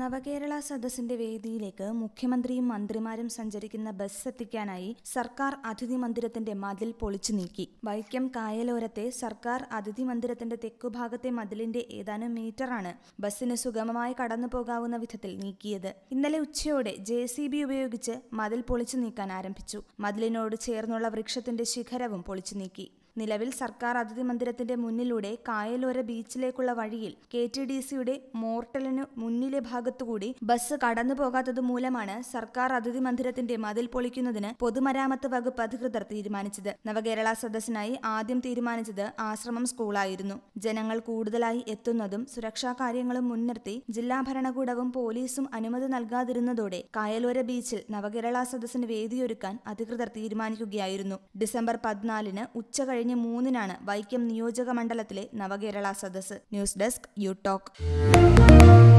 നവകേരള സദസ്സിന്റെ വേദിയിലേക്ക് മുഖ്യമന്ത്രിയും മന്ത്രിമാരും സഞ്ചരിക്കുന്ന ബസ് എത്തിക്കാനായി സർക്കാർ അതിഥി മന്ദിരത്തിന്റെ മതിൽ പൊളിച്ചു നീക്കി വൈക്കം കായലോരത്തെ സർക്കാർ അതിഥി മന്ദിരത്തിന്റെ തെക്കുഭാഗത്തെ മതിലിന്റെ ഏതാനും മീറ്ററാണ് ബസ്സിന് സുഗമമായി കടന്നു പോകാവുന്ന വിധത്തിൽ നീക്കിയത് ഇന്നലെ ഉച്ചയോടെ ജെ ഉപയോഗിച്ച് മതിൽ പൊളിച്ചു നീക്കാൻ ആരംഭിച്ചു മതിലിനോട് ചേർന്നുള്ള വൃക്ഷത്തിന്റെ ശിഖരവും പൊളിച്ചു നീക്കി നിലവിൽ സർക്കാർ അതിഥി മന്ദിരത്തിന്റെ മുന്നിലൂടെ കായലോര ബീച്ചിലേക്കുള്ള വഴിയിൽ കെ ടി ഡി സിയുടെ മോർട്ടലിന് മുന്നിലെ ഭാഗത്തുകൂടി ബസ് കടന്നു പോകാത്തത് മൂലമാണ് സർക്കാർ അതിഥി മന്ദിരത്തിന്റെ മതിൽ പൊളിക്കുന്നതിന് പൊതുമരാമത്ത് വകുപ്പ് അധികൃതർ തീരുമാനിച്ചത് നവകേരള സദസ്സിനായി ആദ്യം തീരുമാനിച്ചത് ആശ്രമം സ്കൂളായിരുന്നു ജനങ്ങൾ കൂടുതലായി എത്തുന്നതും സുരക്ഷാ കാര്യങ്ങളും മുൻനിർത്തി ജില്ലാ ഭരണകൂടവും പോലീസും അനുമതി നൽകാതിരുന്നതോടെ കായലോര ബീച്ചിൽ നവകേരള സദസ്സിന് വേദിയൊരുക്കാൻ അധികൃതർ തീരുമാനിക്കുകയായിരുന്നു ഡിസംബർ പതിനാലിന് ഉച്ചകഴിഞ്ഞ് കഴിഞ്ഞ് മൂന്നിനാണ് വൈക്കം നിയോജക മണ്ഡലത്തിലെ നവകേരള സദസ്സ് ന്യൂസ് ഡെസ്ക് യു ടോക്ക്